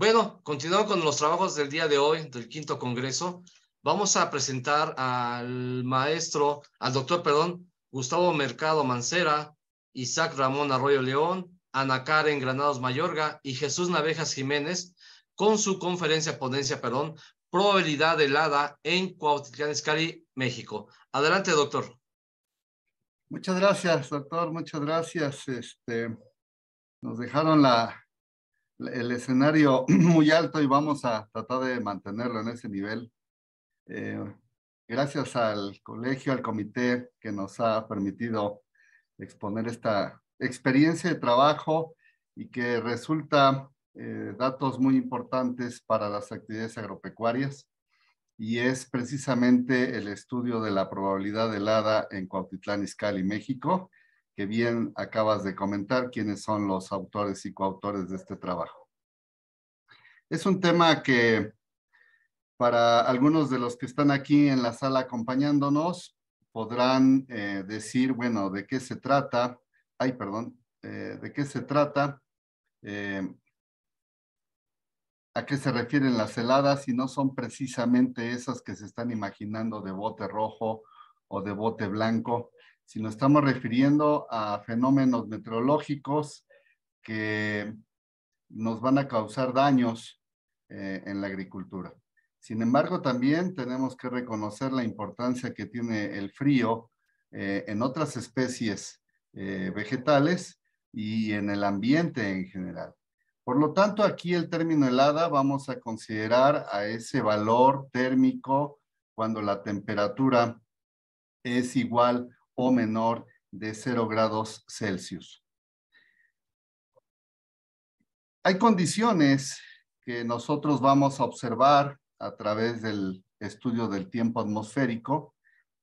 Bueno, continuando con los trabajos del día de hoy, del quinto congreso, vamos a presentar al maestro, al doctor, perdón, Gustavo Mercado Mancera, Isaac Ramón Arroyo León, Ana Karen Granados Mayorga y Jesús Navejas Jiménez con su conferencia, ponencia, perdón, probabilidad helada en Cuautitlán Izcalli, México. Adelante, doctor. Muchas gracias, doctor, muchas gracias. Este, nos dejaron la, el escenario muy alto y vamos a tratar de mantenerlo en ese nivel. Eh, gracias al colegio, al comité que nos ha permitido exponer esta experiencia de trabajo y que resulta eh, datos muy importantes para las actividades agropecuarias y es precisamente el estudio de la probabilidad de helada en Cuautitlán, Izcalli, México, bien acabas de comentar quiénes son los autores y coautores de este trabajo. Es un tema que para algunos de los que están aquí en la sala acompañándonos podrán eh, decir, bueno, de qué se trata, ay, perdón, eh, de qué se trata, eh, a qué se refieren las heladas y no son precisamente esas que se están imaginando de bote rojo o de bote blanco, si sino estamos refiriendo a fenómenos meteorológicos que nos van a causar daños eh, en la agricultura. Sin embargo, también tenemos que reconocer la importancia que tiene el frío eh, en otras especies eh, vegetales y en el ambiente en general. Por lo tanto, aquí el término helada vamos a considerar a ese valor térmico cuando la temperatura es igual o menor de 0 grados Celsius. Hay condiciones que nosotros vamos a observar a través del estudio del tiempo atmosférico.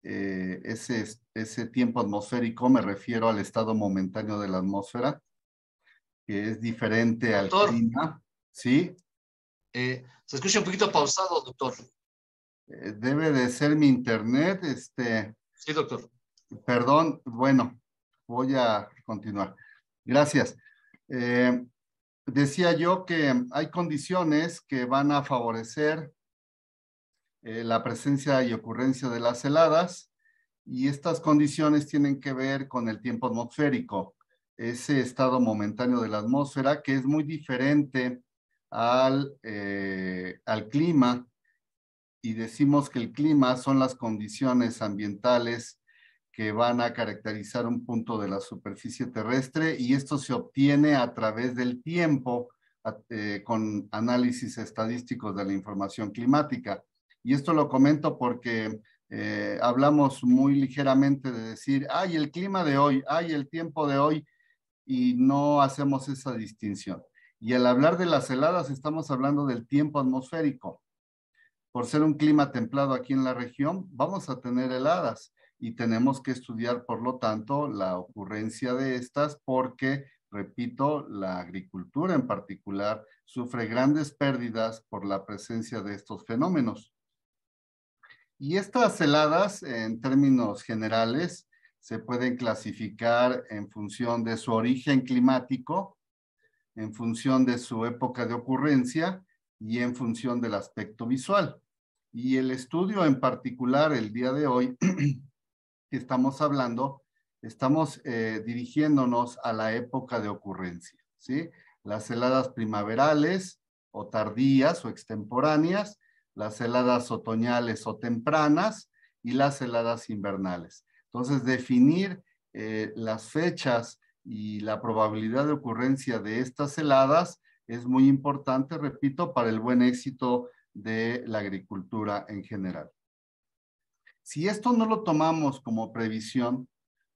Eh, ese, tiempo atmosférico me refiero al estado momentáneo de la atmósfera, que es diferente al clima. ¿Sí? Eh, se escucha un poquito pausado, doctor. Eh, debe de ser mi internet. Este, Sí, doctor. Perdón, bueno, voy a continuar. Gracias. Eh, decía yo que hay condiciones que van a favorecer eh, la presencia y ocurrencia de las heladas y estas condiciones tienen que ver con el tiempo atmosférico, ese estado momentáneo de la atmósfera que es muy diferente al, eh, al clima y decimos que el clima son las condiciones ambientales que van a caracterizar un punto de la superficie terrestre y esto se obtiene a través del tiempo eh, con análisis estadísticos de la información climática. Y esto lo comento porque eh, hablamos muy ligeramente de decir, hay el clima de hoy, hay el tiempo de hoy, y no hacemos esa distinción. Y al hablar de las heladas, estamos hablando del tiempo atmosférico por ser un clima templado aquí en la región, vamos a tener heladas y tenemos que estudiar, por lo tanto, la ocurrencia de estas porque, repito, la agricultura en particular sufre grandes pérdidas por la presencia de estos fenómenos. Y estas heladas, en términos generales, se pueden clasificar en función de su origen climático, en función de su época de ocurrencia y en función del aspecto visual. Y el estudio en particular, el día de hoy, que estamos hablando, estamos eh, dirigiéndonos a la época de ocurrencia, ¿sí? Las heladas primaverales o tardías o extemporáneas, las heladas otoñales o tempranas y las heladas invernales. Entonces, definir eh, las fechas y la probabilidad de ocurrencia de estas heladas es muy importante, repito, para el buen éxito de la agricultura en general. Si esto no lo tomamos como previsión,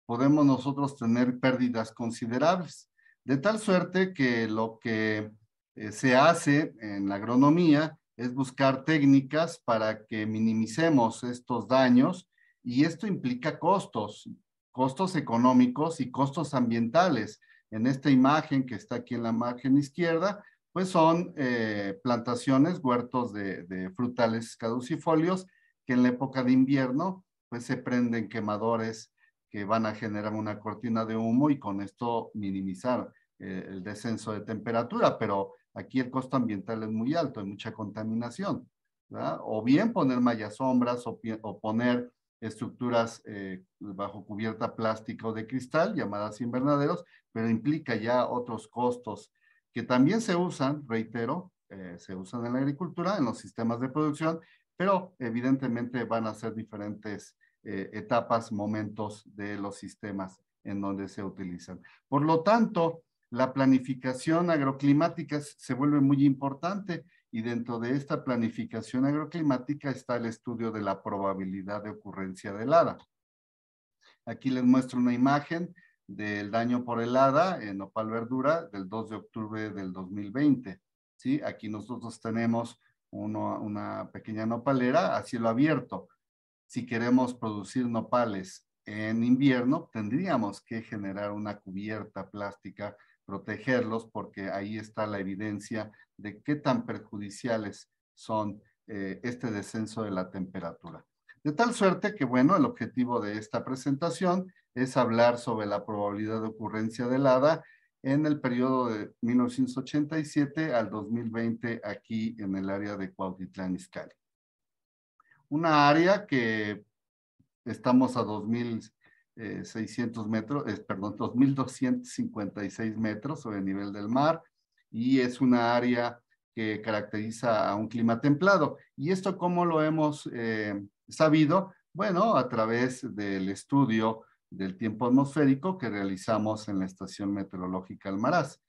podemos nosotros tener pérdidas considerables, de tal suerte que lo que eh, se hace en la agronomía es buscar técnicas para que minimicemos estos daños y esto implica costos, costos económicos y costos ambientales. En esta imagen que está aquí en la margen izquierda, pues son eh, plantaciones, huertos de, frutales caducifolios que en la época de invierno pues se prenden quemadores que van a generar una cortina de humo y con esto minimizar eh, el descenso de temperatura, pero aquí el costo ambiental es muy alto, hay mucha contaminación, O bien poner mallas sombras o, poner estructuras eh, bajo cubierta plástica o de cristal llamadas invernaderos, pero implica ya otros costos que también se usan, reitero, eh, se usan en la agricultura, en los sistemas de producción, pero evidentemente van a ser diferentes eh, etapas, momentos de los sistemas en donde se utilizan. Por lo tanto, la planificación agroclimática se vuelve muy importante y dentro de esta planificación agroclimática está el estudio de la probabilidad de ocurrencia de helada. Aquí les muestro una imagen del daño por helada en nopal Verdura del 2 de octubre del 2020. ¿sí? Aquí nosotros tenemos una pequeña nopalera a cielo abierto. Si queremos producir nopales en invierno, tendríamos que generar una cubierta plástica, protegerlos, porque ahí está la evidencia de qué tan perjudiciales son eh, este descenso de la temperatura. De tal suerte que, bueno, el objetivo de esta presentación es hablar sobre la probabilidad de ocurrencia de hada en el periodo de 1987 al 2020 aquí en el área de Cuautitlán Izcalli. Una área que estamos a 2.600 metros, perdón, 2.256 metros sobre el nivel del mar y es una área que caracteriza a un clima templado. ¿Y esto cómo lo hemos eh, sabido? Bueno, a través del estudio del tiempo atmosférico que realizamos en la Estación Meteorológica Almaraz,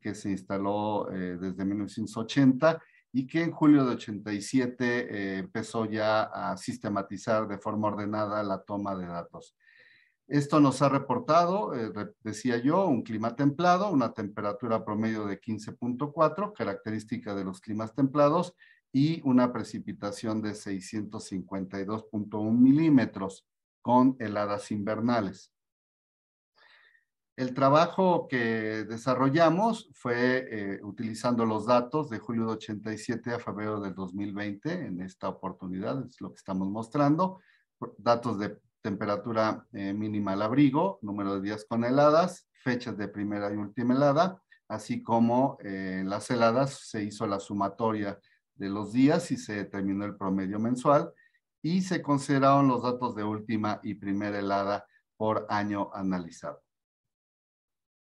que se instaló eh, desde 1980 y que en julio de 87 eh, empezó ya a sistematizar de forma ordenada la toma de datos. Esto nos ha reportado, eh, decía yo, un clima templado, una temperatura promedio de 15.4, característica de los climas templados, y una precipitación de 652.1 milímetros con heladas invernales. El trabajo que desarrollamos fue eh, utilizando los datos de julio de 87 a febrero del 2020, en esta oportunidad es lo que estamos mostrando, datos de temperatura eh, mínima al abrigo, número de días con heladas, fechas de primera y última helada, así como eh, las heladas se hizo la sumatoria de los días y se determinó el promedio mensual y se consideraron los datos de última y primera helada por año analizado.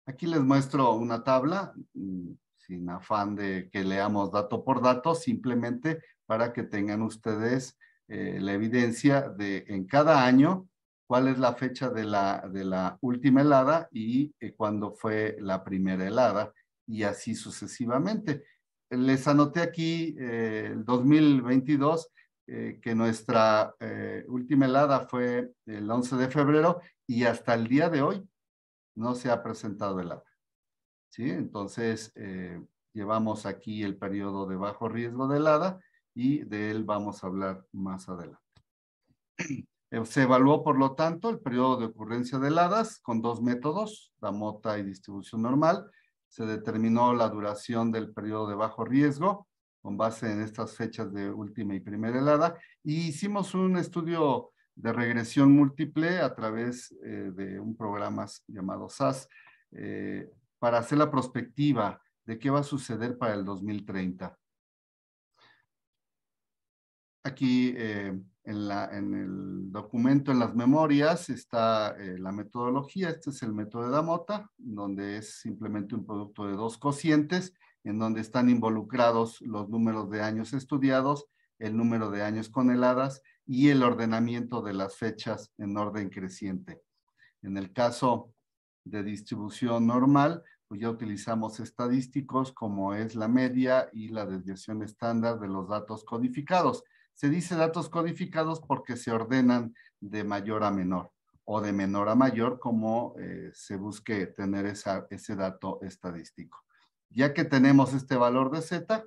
Aquí les muestro una tabla mm, sin afán de que leamos dato por dato, simplemente para que tengan ustedes eh, la evidencia de en cada año cuál es la fecha de la, de la última helada y eh, cuándo fue la primera helada y así sucesivamente. Les anoté aquí eh, el 2022 eh, que nuestra eh, última helada fue el 11 de febrero y hasta el día de hoy no se ha presentado helada. ¿Sí? Entonces, eh, llevamos aquí el periodo de bajo riesgo de helada y de él vamos a hablar más adelante. Se evaluó, por lo tanto, el periodo de ocurrencia de heladas con dos métodos, la mota y distribución normal. Se determinó la duración del periodo de bajo riesgo, con base en estas fechas de última y primera helada, hicimos un estudio de regresión múltiple a través eh, de un programa llamado SAS eh, para hacer la prospectiva de qué va a suceder para el 2030. Aquí eh, en, en, el documento, en las memorias, está la metodología. Este es el método de Damota, donde es simplemente un producto de dos cocientes en donde están involucrados los números de años estudiados, el número de años con heladas y el ordenamiento de las fechas en orden creciente. En el caso de distribución normal, pues ya utilizamos estadísticos como es la media y la desviación estándar de los datos codificados. Se dice datos codificados porque se ordenan de mayor a menor o de menor a mayor como eh, se busque tener ese dato estadístico. Ya que tenemos este valor de Z,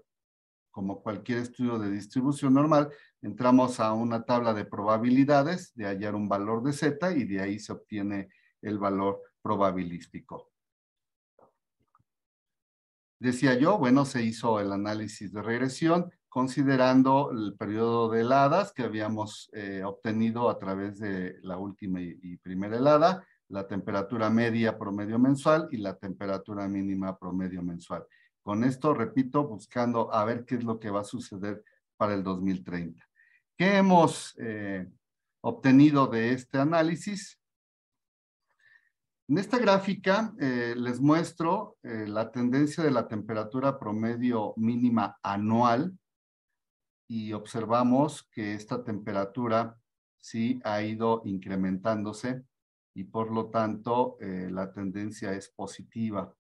como cualquier estudio de distribución normal, entramos a una tabla de probabilidades de hallar un valor de Z y de ahí se obtiene el valor probabilístico. Decía yo, bueno, se hizo el análisis de regresión considerando el periodo de heladas que habíamos eh, obtenido a través de la última y primera helada, la temperatura media promedio mensual y la temperatura mínima promedio mensual. Con esto, repito, buscando a ver qué es lo que va a suceder para el 2030. ¿Qué hemos eh, obtenido de este análisis? En esta gráfica eh, les muestro eh, la tendencia de la temperatura promedio mínima anual y observamos que esta temperatura sí ha ido incrementándose y por lo tanto eh, la tendencia es positiva.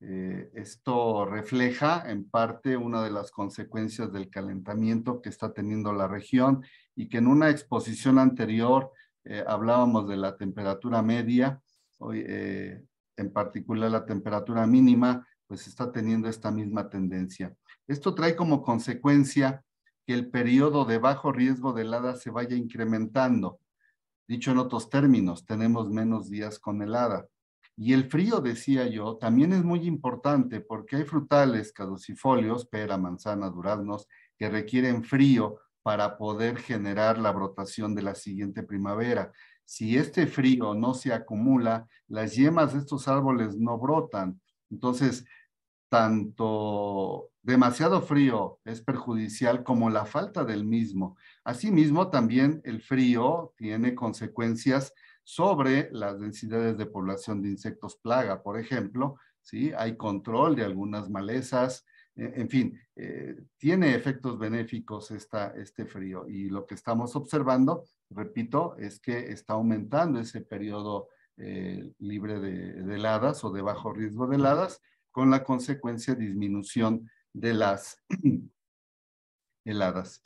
Eh, esto refleja en parte una de las consecuencias del calentamiento que está teniendo la región y que en una exposición anterior eh, hablábamos de la temperatura media, hoy, en particular la temperatura mínima, pues está teniendo esta misma tendencia. Esto trae como consecuencia que el periodo de bajo riesgo de helada se vaya incrementando Dicho en otros términos, tenemos menos días con helada. Y el frío, decía yo, también es muy importante porque hay frutales caducifolios, pera, manzana, duraznos, que requieren frío para poder generar la brotación de la siguiente primavera. Si este frío no se acumula, las yemas de estos árboles no brotan. Entonces, tanto demasiado frío es perjudicial como la falta del mismo. Asimismo, también el frío tiene consecuencias sobre las densidades de población de insectos plaga, por ejemplo, ¿sí? hay control de algunas malezas, eh, en fin, eh, tiene efectos benéficos esta, este frío y lo que estamos observando, repito, es que está aumentando ese periodo eh, libre de, de heladas o de bajo riesgo de heladas, con la consecuencia disminución de las heladas.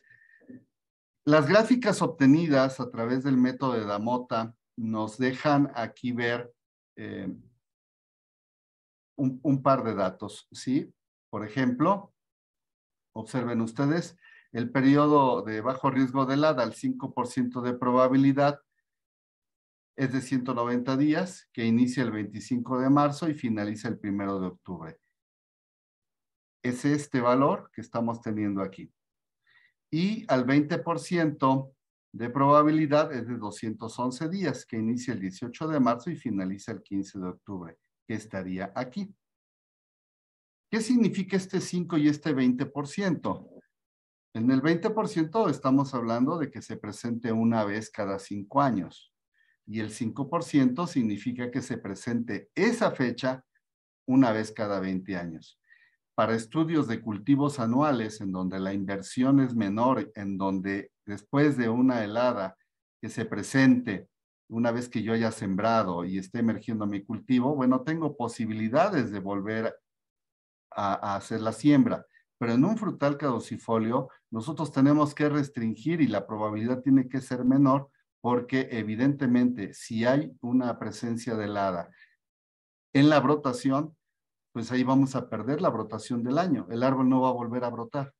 Las gráficas obtenidas a través del método de Damota nos dejan aquí ver eh, un, par de datos, ¿sí? Por ejemplo, observen ustedes, el periodo de bajo riesgo de helada al 5% de probabilidad es de 190 días, que inicia el 25 de marzo y finaliza el 1 de octubre es este valor que estamos teniendo aquí. Y al 20% de probabilidad es de 211 días, que inicia el 18 de marzo y finaliza el 15 de octubre, que estaría aquí. ¿Qué significa este 5 y este 20%? En el 20% estamos hablando de que se presente una vez cada cinco años. Y el 5% significa que se presente esa fecha una vez cada 20 años para estudios de cultivos anuales en donde la inversión es menor, en donde después de una helada que se presente, una vez que yo haya sembrado y esté emergiendo mi cultivo, bueno, tengo posibilidades de volver a, hacer la siembra. Pero en un frutal caducifolio, nosotros tenemos que restringir y la probabilidad tiene que ser menor porque evidentemente si hay una presencia de helada en la brotación, pues ahí vamos a perder la brotación del año. El árbol no va a volver a brotar.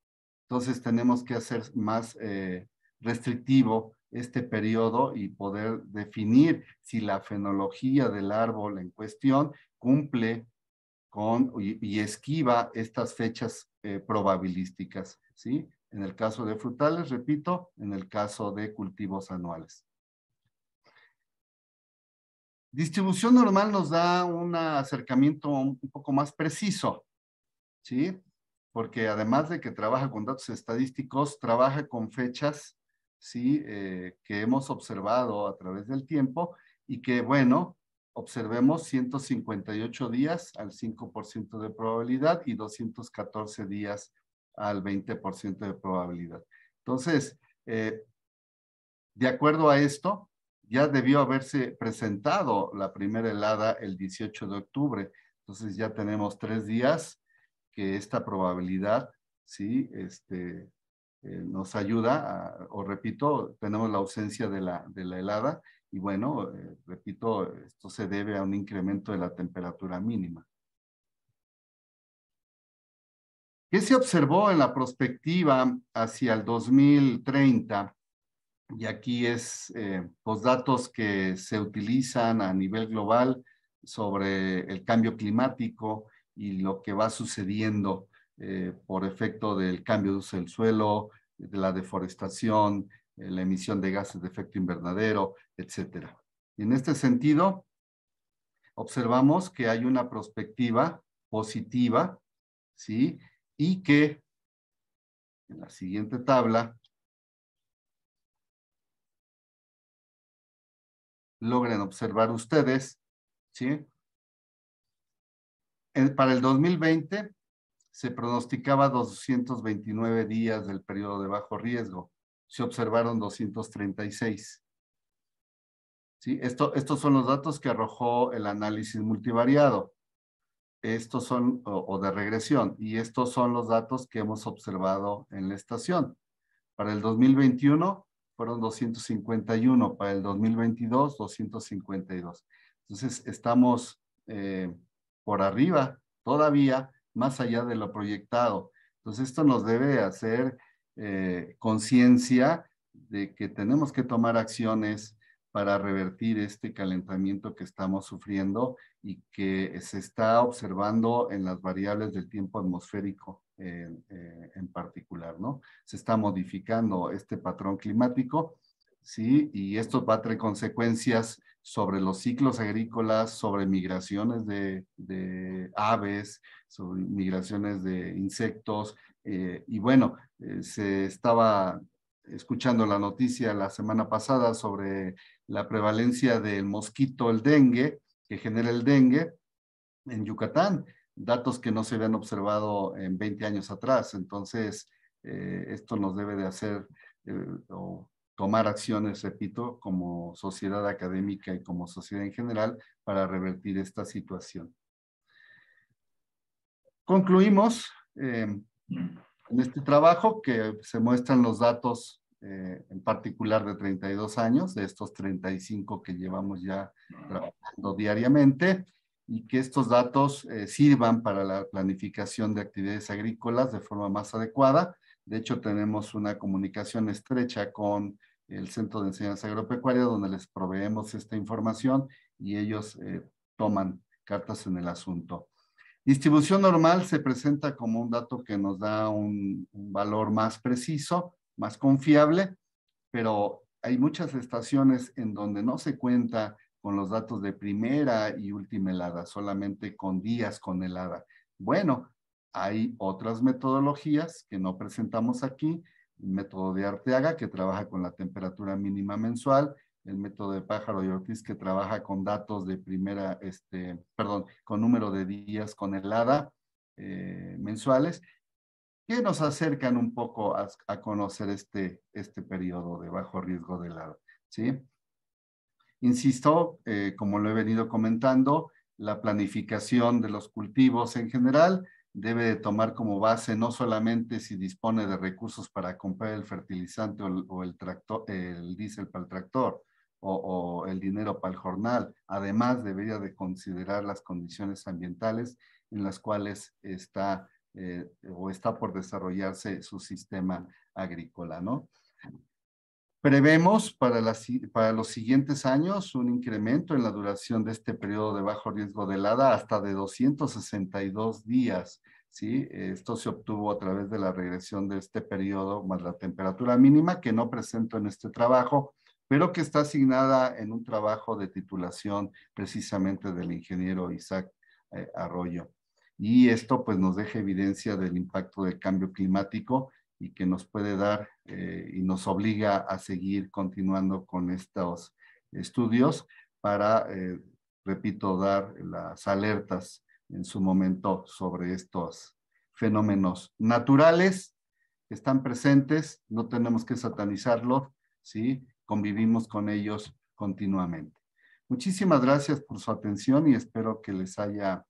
Entonces tenemos que hacer más eh, restrictivo este periodo y poder definir si la fenología del árbol en cuestión cumple con y, esquiva estas fechas eh, probabilísticas, ¿sí? En el caso de frutales, repito, en el caso de cultivos anuales. Distribución normal nos da un acercamiento un poco más preciso, ¿sí? Porque además de que trabaja con datos estadísticos, trabaja con fechas, ¿sí? Eh, que hemos observado a través del tiempo y que, bueno, observemos 158 días al 5% de probabilidad y 214 días al 20% de probabilidad. Entonces, eh, de acuerdo a esto, ya debió haberse presentado la primera helada el 18 de octubre. Entonces ya tenemos tres días que esta probabilidad, sí, este, eh, nos ayuda, o repito, tenemos la ausencia de la, de la helada y bueno, eh, repito, esto se debe a un incremento de la temperatura mínima. ¿Qué se observó en la prospectiva hacia el 2030? y aquí es eh, los datos que se utilizan a nivel global sobre el cambio climático y lo que va sucediendo eh, por efecto del cambio de uso del suelo, de la deforestación, eh, la emisión de gases de efecto invernadero, etc. En este sentido, observamos que hay una perspectiva positiva, ¿sí? Y que en la siguiente tabla logren observar ustedes, ¿sí? para el 2020 se pronosticaba 229 días del periodo de bajo riesgo. Se observaron 236. ¿Sí? Esto, estos son los datos que arrojó el análisis multivariado. Estos son, o de regresión, y estos son los datos que hemos observado en la estación. Para el 2021 fueron 251, para el 2022 252. Entonces estamos eh, por arriba todavía, más allá de lo proyectado. Entonces esto nos debe hacer eh, conciencia de que tenemos que tomar acciones para revertir este calentamiento que estamos sufriendo y que se está observando en las variables del tiempo atmosférico en eh, particular, ¿no? Se está modificando este patrón climático, ¿sí? Y esto va a tener consecuencias sobre los ciclos agrícolas, sobre migraciones de, aves, sobre migraciones de insectos. Eh, y bueno, eh, se estaba escuchando la noticia la semana pasada sobre la prevalencia del mosquito, el dengue, que genera el dengue en Yucatán, datos que no se habían observado en 20 años atrás. Entonces, eh, esto nos debe de hacer eh, tomar acciones, repito, como sociedad académica y como sociedad en general para revertir esta situación. Concluimos eh, en este trabajo que se muestran los datos eh, en particular de 32 años, de estos 35 que llevamos ya trabajando diariamente, y que estos datos eh, sirvan para la planificación de actividades agrícolas de forma más adecuada. De hecho, tenemos una comunicación estrecha con el Centro de Enseñanza Agropecuaria, donde les proveemos esta información y ellos eh, toman cartas en el asunto. Distribución normal se presenta como un dato que nos da un valor más preciso más confiable, pero hay muchas estaciones en donde no se cuenta con los datos de primera y última helada, solamente con días con helada. Bueno, hay otras metodologías que no presentamos aquí, el método de Arteaga que trabaja con la temperatura mínima mensual, el método de Pájaro y Ortiz que trabaja con datos de primera, este, perdón, con número de días con helada eh, mensuales que nos acercan un poco a, conocer este, este periodo de bajo riesgo del la ¿sí? Insisto, eh, como lo he venido comentando, la planificación de los cultivos en general debe de tomar como base no solamente si dispone de recursos para comprar el fertilizante o el, tractor, diésel para el tractor o, el dinero para el jornal, además debería de considerar las condiciones ambientales en las cuales está eh, o está por desarrollarse su sistema agrícola, ¿no? Prevemos para, para los siguientes años un incremento en la duración de este periodo de bajo riesgo de helada hasta de 262 días, ¿sí? Esto se obtuvo a través de la regresión de este periodo más la temperatura mínima que no presento en este trabajo, pero que está asignada en un trabajo de titulación precisamente del ingeniero Isaac eh, Arroyo y esto pues nos deja evidencia del impacto del cambio climático y que nos puede dar eh, y nos obliga a seguir continuando con estos estudios para, eh, repito, dar las alertas en su momento sobre estos fenómenos naturales que están presentes, no tenemos que satanizarlo, ¿sí? convivimos con ellos continuamente. Muchísimas gracias por su atención y espero que les haya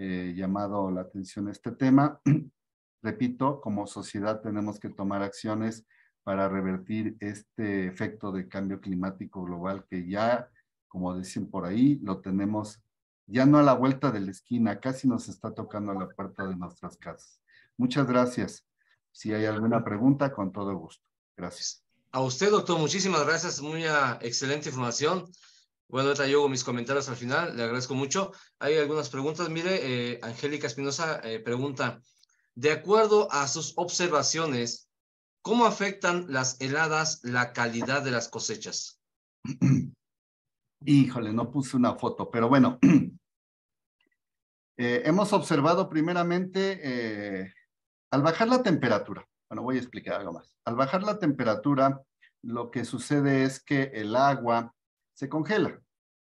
eh, llamado la atención este tema. Repito, como sociedad tenemos que tomar acciones para revertir este efecto de cambio climático global que ya, como dicen por ahí, lo tenemos ya no a la vuelta de la esquina, casi nos está tocando a la puerta de nuestras casas. Muchas gracias. Si hay alguna pregunta, con todo gusto. Gracias. A usted, doctor, muchísimas gracias. Muy ah, excelente información. Bueno, ahorita mis comentarios al final, le agradezco mucho. Hay algunas preguntas. Mire, eh, Angélica Espinosa eh, pregunta, de acuerdo a sus observaciones, ¿cómo afectan las heladas la calidad de las cosechas? Híjole, no puse una foto, pero bueno, eh, hemos observado primeramente al bajar la temperatura, bueno, voy a explicar algo más. Al bajar la temperatura, lo que sucede es que el agua se congela.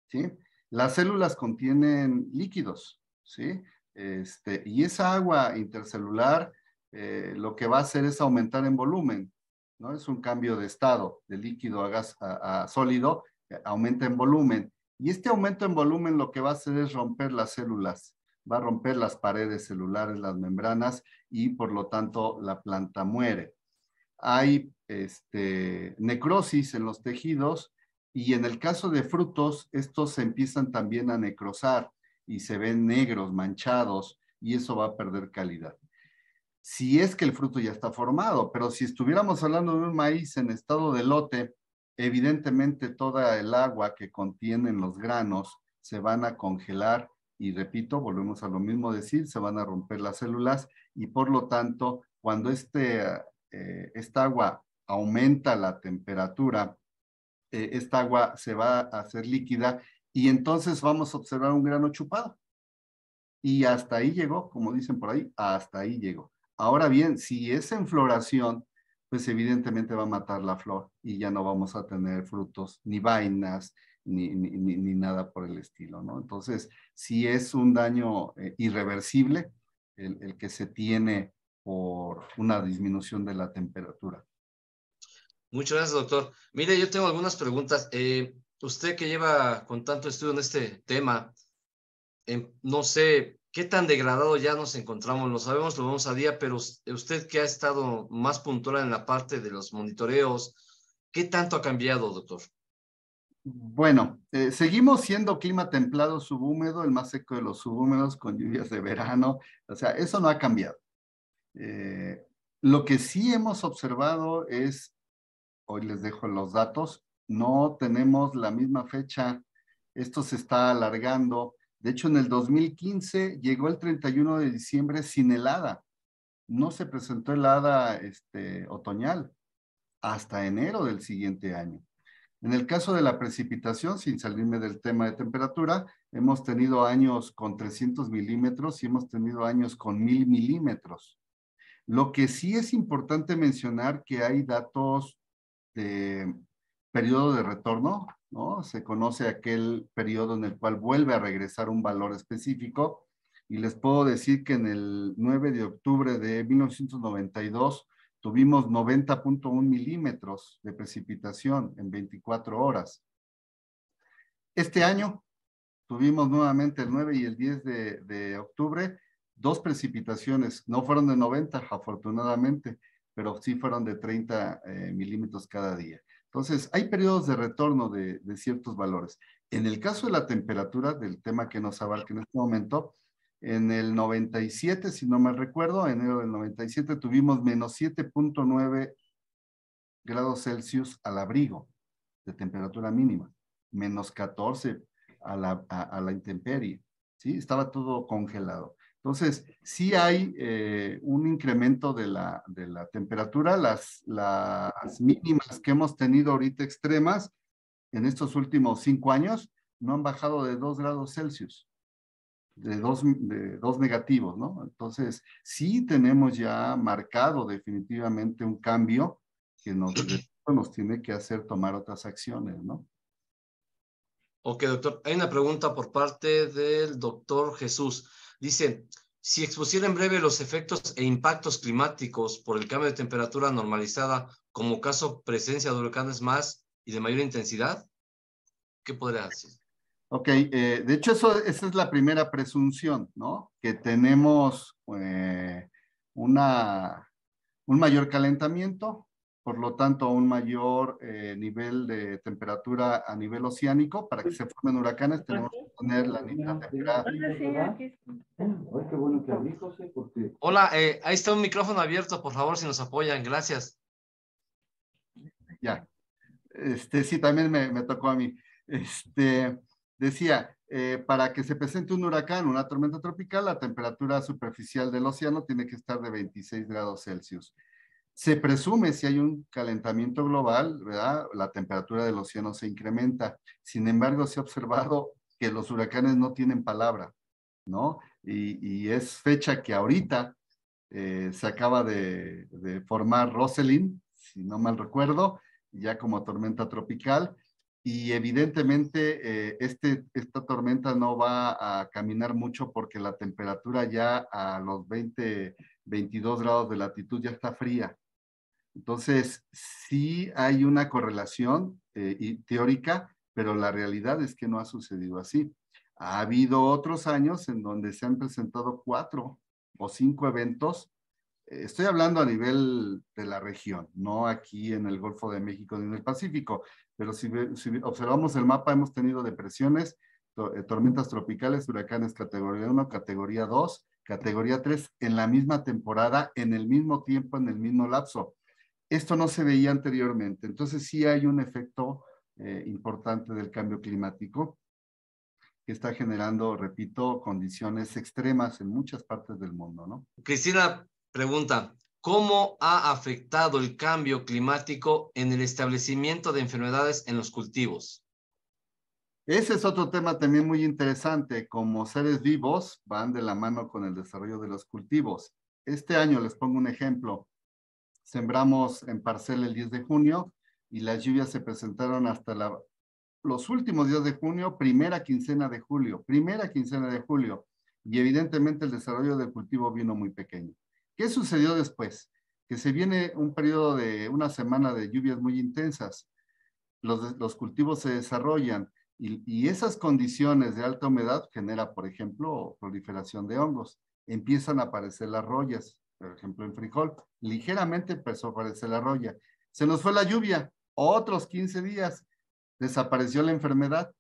¿sí? Las células contienen líquidos, ¿sí? Este, y esa agua intercelular eh, lo que va a hacer es aumentar en volumen, ¿no? Es un cambio de estado, de líquido a, gas, a, sólido, eh, aumenta en volumen. Y este aumento en volumen lo que va a hacer es romper las células, va a romper las paredes celulares, las membranas, y por lo tanto la planta muere. Hay este, necrosis en los tejidos y en el caso de frutos, estos se empiezan también a necrosar y se ven negros, manchados, y eso va a perder calidad. Si es que el fruto ya está formado, pero si estuviéramos hablando de un maíz en estado de lote, evidentemente toda el agua que contienen los granos se van a congelar y repito, volvemos a lo mismo decir, se van a romper las células y por lo tanto, cuando este, eh, esta agua aumenta la temperatura eh, esta agua se va a hacer líquida y entonces vamos a observar un grano chupado. Y hasta ahí llegó, como dicen por ahí, hasta ahí llegó. Ahora bien, si es en floración, pues evidentemente va a matar la flor y ya no vamos a tener frutos, ni vainas, ni, ni, nada por el estilo, ¿no? Entonces, si es un daño eh, irreversible el que se tiene por una disminución de la temperatura. Muchas gracias, doctor. Mire, yo tengo algunas preguntas. Eh, usted que lleva con tanto estudio en este tema, em, no sé qué tan degradado ya nos encontramos. Lo sabemos, lo vemos a día, pero usted que ha estado más puntual en la parte de los monitoreos, ¿qué tanto ha cambiado, doctor? Bueno, eh, seguimos siendo clima templado subhúmedo, el más seco de los subhúmedos, con lluvias de verano. O sea, eso no ha cambiado. Eh, lo que sí hemos observado es Hoy les dejo los datos. No tenemos la misma fecha. Esto se está alargando. De hecho, en el 2015 llegó el 31 de diciembre sin helada. No se presentó helada este, otoñal hasta enero del siguiente año. En el caso de la precipitación, sin salirme del tema de temperatura, hemos tenido años con 300 milímetros y hemos tenido años con 1000 milímetros. Lo que sí es importante mencionar que hay datos este, periodo de retorno, ¿no? Se conoce aquel periodo en el cual vuelve a regresar un valor específico y les puedo decir que en el 9 de octubre de 1992 tuvimos 90.1 milímetros de precipitación en 24 horas. Este año tuvimos nuevamente el 9 y el 10 de, de octubre dos precipitaciones, no fueron de 90 afortunadamente, pero sí fueron de 30 eh, milímetros cada día. Entonces, hay periodos de retorno de, ciertos valores. En el caso de la temperatura, del tema que nos abarca en este momento, en el 97, si no mal recuerdo, enero del 97 tuvimos menos 7.9 grados Celsius al abrigo de temperatura mínima, menos 14 a la, a la intemperie, ¿sí? Estaba todo congelado. Entonces, sí hay eh, un incremento de la, temperatura, las, mínimas que hemos tenido ahorita extremas en estos últimos cinco años no han bajado de dos grados Celsius, de dos, de dos negativos, ¿no? Entonces, sí tenemos ya marcado definitivamente un cambio que nos, nos tiene que hacer tomar otras acciones, ¿no? Ok, doctor. Hay una pregunta por parte del doctor Jesús. Dice, si expusiera en breve los efectos e impactos climáticos por el cambio de temperatura normalizada como caso presencia de huracanes más y de mayor intensidad, ¿qué podría hacer? Ok, eh, de hecho eso, esa es la primera presunción, ¿no? Que tenemos eh, una, un mayor calentamiento, por lo tanto un mayor eh, nivel de temperatura a nivel oceánico para que se formen huracanes. Tenemos la Hola, ahí está un micrófono abierto, por favor, si nos apoyan. Gracias. Ya. Este, sí, también me, me tocó a mí. Este, decía, eh, para que se presente un huracán, una tormenta tropical, la temperatura superficial del océano tiene que estar de 26 grados Celsius. Se presume si hay un calentamiento global, ¿verdad? La temperatura del océano se incrementa. Sin embargo, se ha observado que los huracanes no tienen palabra, ¿no? Y, es fecha que ahorita eh, se acaba de, formar Roselyn, si no mal recuerdo, ya como tormenta tropical. Y evidentemente eh, este, esta tormenta no va a caminar mucho porque la temperatura ya a los 20, 22 grados de latitud ya está fría. Entonces, sí hay una correlación eh, y teórica pero la realidad es que no ha sucedido así. Ha habido otros años en donde se han presentado cuatro o cinco eventos. Eh, estoy hablando a nivel de la región, no aquí en el Golfo de México ni en el Pacífico, pero si, observamos el mapa hemos tenido depresiones, eh, tormentas tropicales, huracanes categoría 1, categoría 2, categoría 3, en la misma temporada, en el mismo tiempo, en el mismo lapso. Esto no se veía anteriormente, entonces sí hay un efecto eh, importante del cambio climático, que está generando, repito, condiciones extremas en muchas partes del mundo, ¿no? Cristina pregunta, ¿cómo ha afectado el cambio climático en el establecimiento de enfermedades en los cultivos? Ese es otro tema también muy interesante. Como seres vivos van de la mano con el desarrollo de los cultivos. Este año, les pongo un ejemplo, sembramos en parcela el 10 de junio, y las lluvias se presentaron hasta la, los últimos días de junio, primera quincena de julio, primera quincena de julio, y evidentemente el desarrollo del cultivo vino muy pequeño. ¿Qué sucedió después? Que se viene un periodo de una semana de lluvias muy intensas, los, los cultivos se desarrollan y, esas condiciones de alta humedad genera, por ejemplo, proliferación de hongos, empiezan a aparecer las rollas. por ejemplo en frijol, ligeramente empezó a aparecer la roya. Se nos fue la lluvia, otros 15 días, desapareció la enfermedad,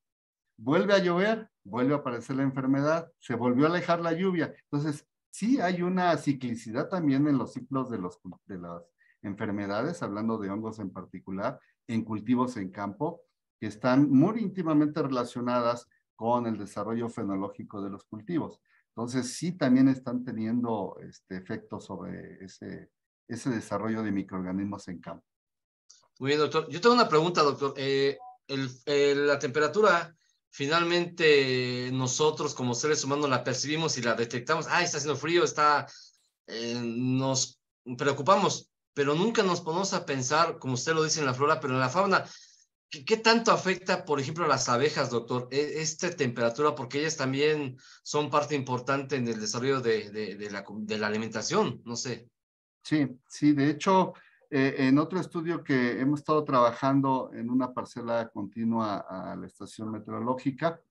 vuelve a llover, vuelve a aparecer la enfermedad, se volvió a alejar la lluvia. Entonces, sí hay una ciclicidad también en los ciclos de, los, de las enfermedades, hablando de hongos en particular, en cultivos en campo, que están muy íntimamente relacionadas con el desarrollo fenológico de los cultivos. Entonces, sí también están teniendo este efecto sobre ese, ese desarrollo de microorganismos en campo. Muy bien, doctor. Yo tengo una pregunta, doctor. Eh, eh, la temperatura, finalmente nosotros como seres humanos la percibimos y la detectamos. Ah, está haciendo frío, está... Eh, nos preocupamos, pero nunca nos ponemos a pensar, como usted lo dice en la flora, pero en la fauna, ¿Qué, tanto afecta, por ejemplo, a las abejas, doctor, e, esta temperatura? Porque ellas también son parte importante en el desarrollo de la, alimentación, no sé. Sí, sí, de hecho, eh, en otro estudio que hemos estado trabajando en una parcela continua a la estación meteorológica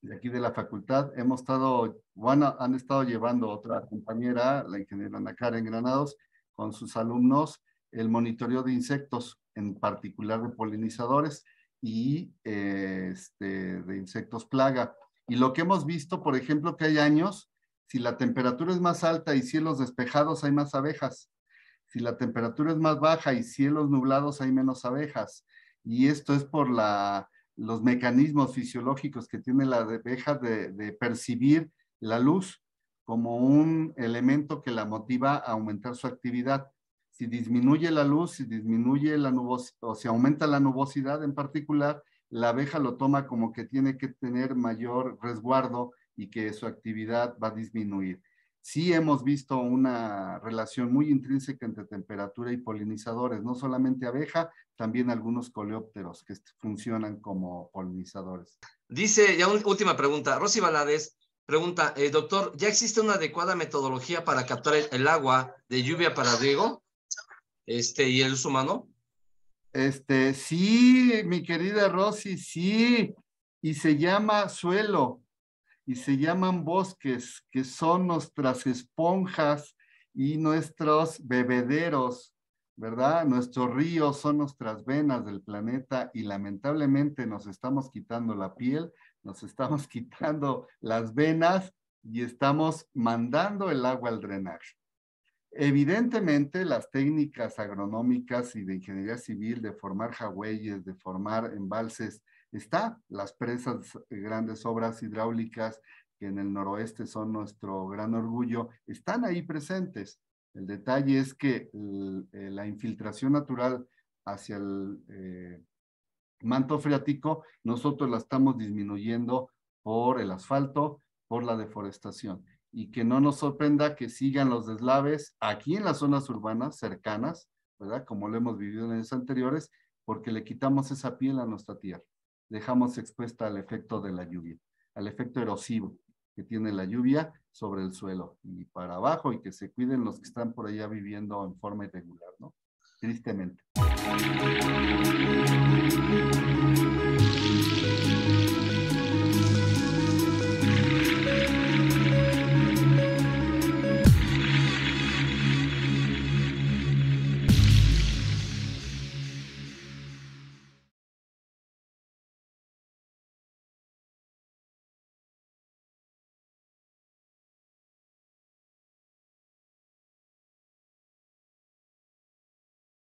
de aquí de la facultad, hemos estado, han estado llevando otra compañera, la ingeniera Ana en Granados, con sus alumnos el monitoreo de insectos, en particular de polinizadores y eh, este, de insectos plaga. Y lo que hemos visto, por ejemplo, que hay años, si la temperatura es más alta y cielos despejados, hay más abejas si la temperatura es más baja y cielos nublados, hay menos abejas. Y esto es por los mecanismos fisiológicos que tiene la abeja de, percibir la luz como un elemento que la motiva a aumentar su actividad. Si disminuye la luz, si disminuye la nubosidad, o si aumenta la nubosidad en particular, la abeja lo toma como que tiene que tener mayor resguardo y que su actividad va a disminuir sí hemos visto una relación muy intrínseca entre temperatura y polinizadores, no solamente abeja, también algunos coleópteros que funcionan como polinizadores. Dice, ya última pregunta, Rosy Balades pregunta, eh, doctor, ¿ya existe una adecuada metodología para captar el, agua de lluvia para riego este, y el uso humano? Este, sí, mi querida Rosy, sí, y se llama suelo y se llaman bosques, que son nuestras esponjas y nuestros bebederos, ¿verdad? Nuestros ríos son nuestras venas del planeta y lamentablemente nos estamos quitando la piel, nos estamos quitando las venas y estamos mandando el agua al drenaje. Evidentemente, las técnicas agronómicas y de ingeniería civil de formar jagüeyes, de formar embalses está. Las presas, eh, grandes obras hidráulicas que en el noroeste son nuestro gran orgullo, están ahí presentes. El detalle es que eh, la infiltración natural hacia el eh, manto freático, nosotros la estamos disminuyendo por el asfalto, por la deforestación. Y que no nos sorprenda que sigan los deslaves aquí en las zonas urbanas cercanas, ¿verdad? Como lo hemos vivido en años anteriores, porque le quitamos esa piel a nuestra tierra dejamos expuesta al efecto de la lluvia, al efecto erosivo que tiene la lluvia sobre el suelo y para abajo y que se cuiden los que están por allá viviendo en forma irregular, ¿no? Tristemente.